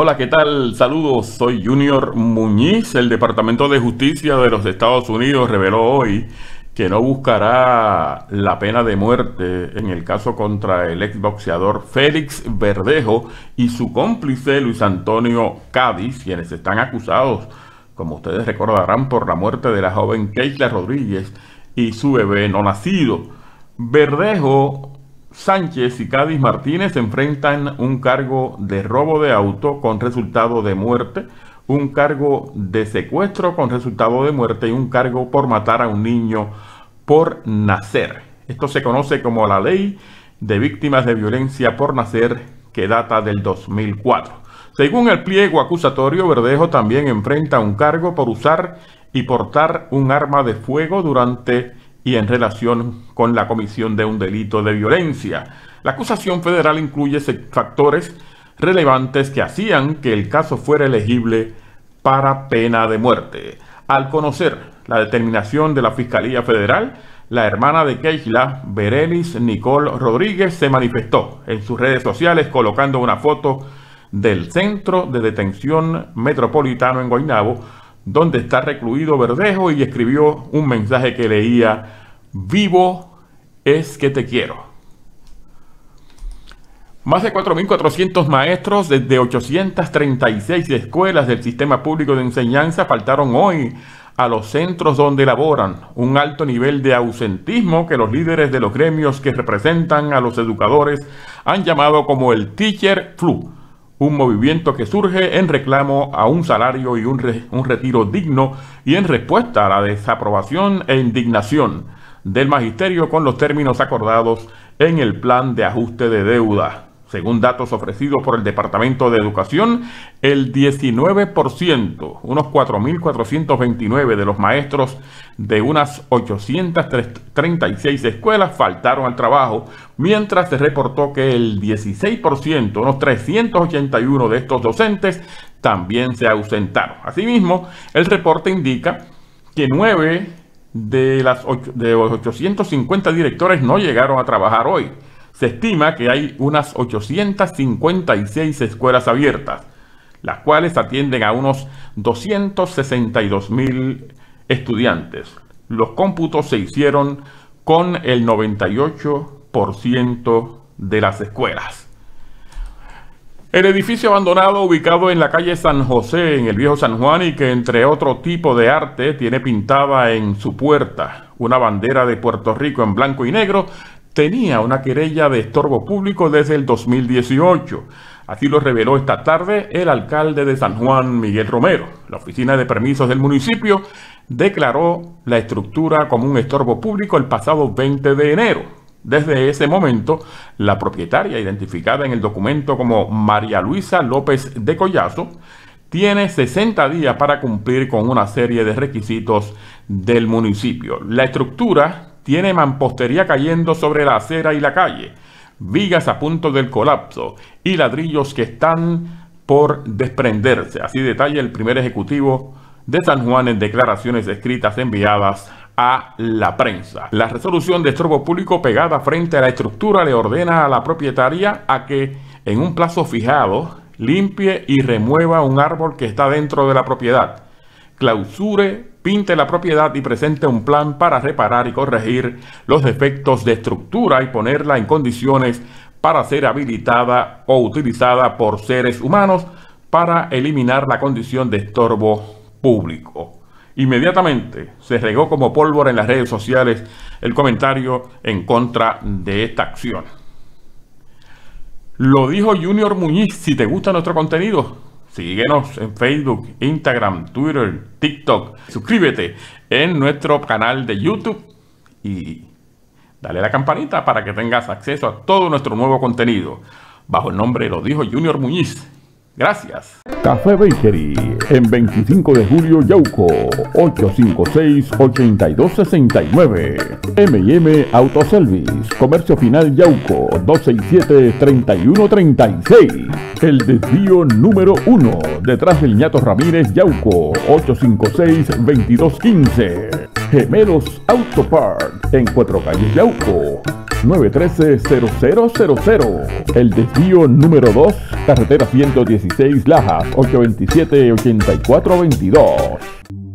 Hola, ¿qué tal? Saludos, soy Junior Muñiz. El Departamento de Justicia de los Estados Unidos reveló hoy que no buscará la pena de muerte en el caso contra el exboxeador Félix Verdejo y su cómplice Luis Antonio Cádiz, quienes están acusados, como ustedes recordarán, por la muerte de la joven Kayla Rodríguez y su bebé no nacido. Verdejo Sánchez y Cádiz Martínez enfrentan un cargo de robo de auto con resultado de muerte, un cargo de secuestro con resultado de muerte y un cargo por matar a un niño por nacer. Esto se conoce como la ley de víctimas de violencia por nacer que data del 2004. Según el pliego acusatorio, Verdejo también enfrenta un cargo por usar y portar un arma de fuego durante y en relación con la comisión de un delito de violencia. La acusación federal incluye factores relevantes que hacían que el caso fuera elegible para pena de muerte. Al conocer la determinación de la Fiscalía Federal, la hermana de Keishla, Berenice Nicole Rodríguez, se manifestó en sus redes sociales colocando una foto del Centro de Detención Metropolitano en Guaynabo, donde está recluido Verdejo y escribió un mensaje que leía, vivo es que te quiero. Más de 4.400 maestros desde 836 escuelas del sistema público de enseñanza faltaron hoy a los centros donde laboran, un alto nivel de ausentismo que los líderes de los gremios que representan a los educadores han llamado como el teacher flu un movimiento que surge en reclamo a un salario y un, retiro digno y en respuesta a la desaprobación e indignación del magisterio con los términos acordados en el plan de ajuste de deuda. Según datos ofrecidos por el Departamento de Educación, el 19%, unos 4.429 de los maestros de unas 836 escuelas faltaron al trabajo, mientras se reportó que el 16%, unos 381 de estos docentes, también se ausentaron. Asimismo, el reporte indica que 9 de, las de los 850 directores no llegaron a trabajar hoy se estima que hay unas 856 escuelas abiertas, las cuales atienden a unos 262 mil estudiantes. Los cómputos se hicieron con el 98% de las escuelas. El edificio abandonado ubicado en la calle San José, en el viejo San Juan, y que entre otro tipo de arte tiene pintada en su puerta una bandera de Puerto Rico en blanco y negro, tenía una querella de estorbo público desde el 2018. Así lo reveló esta tarde el alcalde de San Juan, Miguel Romero. La oficina de permisos del municipio declaró la estructura como un estorbo público el pasado 20 de enero. Desde ese momento, la propietaria, identificada en el documento como María Luisa López de Collazo, tiene 60 días para cumplir con una serie de requisitos del municipio. La estructura tiene mampostería cayendo sobre la acera y la calle, vigas a punto del colapso y ladrillos que están por desprenderse. Así detalla el primer ejecutivo de San Juan en declaraciones escritas enviadas a la prensa. La resolución de estrobo público pegada frente a la estructura le ordena a la propietaria a que en un plazo fijado limpie y remueva un árbol que está dentro de la propiedad clausure, pinte la propiedad y presente un plan para reparar y corregir los defectos de estructura y ponerla en condiciones para ser habilitada o utilizada por seres humanos para eliminar la condición de estorbo público. Inmediatamente se regó como pólvora en las redes sociales el comentario en contra de esta acción. Lo dijo Junior Muñiz, si te gusta nuestro contenido, Síguenos en Facebook, Instagram, Twitter, TikTok. Suscríbete en nuestro canal de YouTube y dale a la campanita para que tengas acceso a todo nuestro nuevo contenido. Bajo el nombre lo dijo Junior Muñiz Gracias. Café Bakery, en 25 de julio, Yauco, 856-8269. MM Autoservice, Comercio Final, Yauco, 267-3136. El desvío número 1, detrás del ñato Ramírez, Yauco, 856-2215. Gemelos Auto Park, en Cuatro Calles, Yauco, 913-0000. El desvío número 2, carretera 116 Lajas, 827-8422.